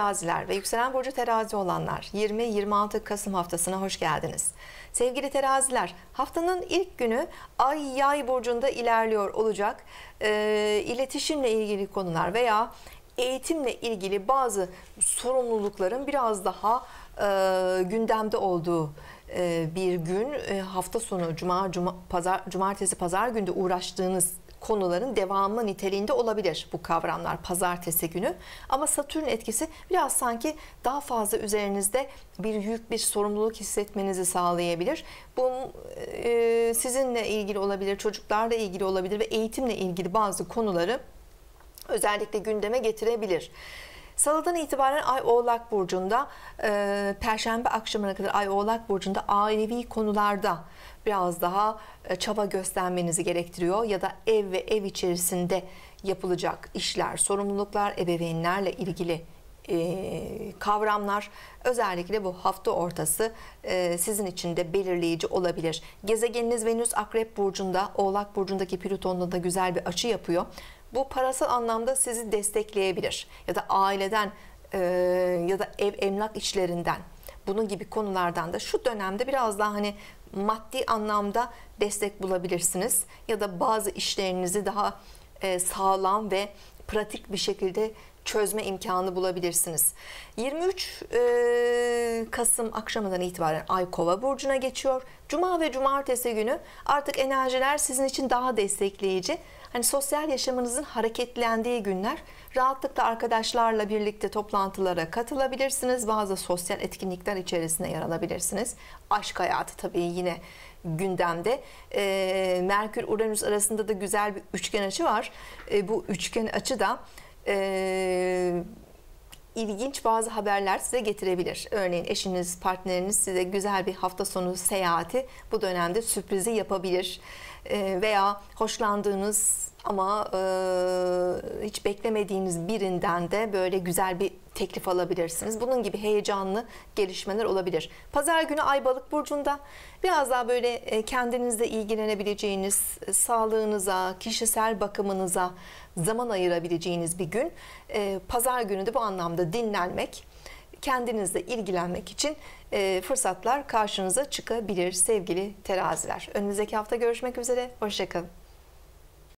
Teraziler ve yükselen burcu terazi olanlar 20-26 Kasım haftasına hoş geldiniz. Sevgili teraziler haftanın ilk günü ay yay burcunda ilerliyor olacak. E, iletişimle ilgili konular veya eğitimle ilgili bazı sorumlulukların biraz daha e, gündemde olduğu e, bir gün e, hafta sonu cuma, cuma pazar cumartesi pazar günde uğraştığınız konuların devamı niteliğinde olabilir bu kavramlar pazartesi günü. Ama Satürn etkisi biraz sanki daha fazla üzerinizde bir yük, bir sorumluluk hissetmenizi sağlayabilir. Bu e, sizinle ilgili olabilir, çocuklarla ilgili olabilir ve eğitimle ilgili bazı konuları özellikle gündeme getirebilir. Salıdan itibaren Ay Oğlak Burcu'nda, e, Perşembe akşamına kadar Ay Oğlak Burcu'nda ailevi konularda biraz daha e, çaba göstermenizi gerektiriyor. Ya da ev ve ev içerisinde yapılacak işler, sorumluluklar, ebeveynlerle ilgili e, kavramlar özellikle bu hafta ortası e, sizin için de belirleyici olabilir. Gezegeniniz Venüs Akrep Burcu'nda, Oğlak Burcu'ndaki Plüton'da da güzel bir açı yapıyor bu parasal anlamda sizi destekleyebilir. Ya da aileden e, ya da ev emlak işlerinden bunun gibi konulardan da şu dönemde biraz daha hani maddi anlamda destek bulabilirsiniz. Ya da bazı işlerinizi daha e, sağlam ve pratik bir şekilde çözme imkanı bulabilirsiniz. 23 e, Kasım akşamından itibaren Ay Kova burcuna geçiyor. Cuma ve cumartesi günü artık enerjiler sizin için daha destekleyici. Hani sosyal yaşamınızın hareketlendiği günler rahatlıkla arkadaşlarla birlikte toplantılara katılabilirsiniz. Bazı sosyal etkinlikler içerisine yer alabilirsiniz. Aşk hayatı tabii yine gündemde. E, Merkür Uranüs arasında da güzel bir üçgen açı var. E, bu üçgen açı da e, ilginç bazı haberler size getirebilir. Örneğin eşiniz, partneriniz size güzel bir hafta sonu seyahati bu dönemde sürprizi yapabilir. E, veya hoşlandığınız ama e, hiç beklemediğiniz birinden de böyle güzel bir teklif alabilirsiniz. Bunun gibi heyecanlı gelişmeler olabilir. Pazar günü Ay Balık Burcu'nda biraz daha böyle e, kendinizle ilgilenebileceğiniz, e, sağlığınıza, kişisel bakımınıza zaman ayırabileceğiniz bir gün. E, pazar günü de bu anlamda dinlenmek, kendinizle ilgilenmek için fırsatlar karşınıza çıkabilir sevgili teraziler. Önümüzdeki hafta görüşmek üzere, hoşçakalın.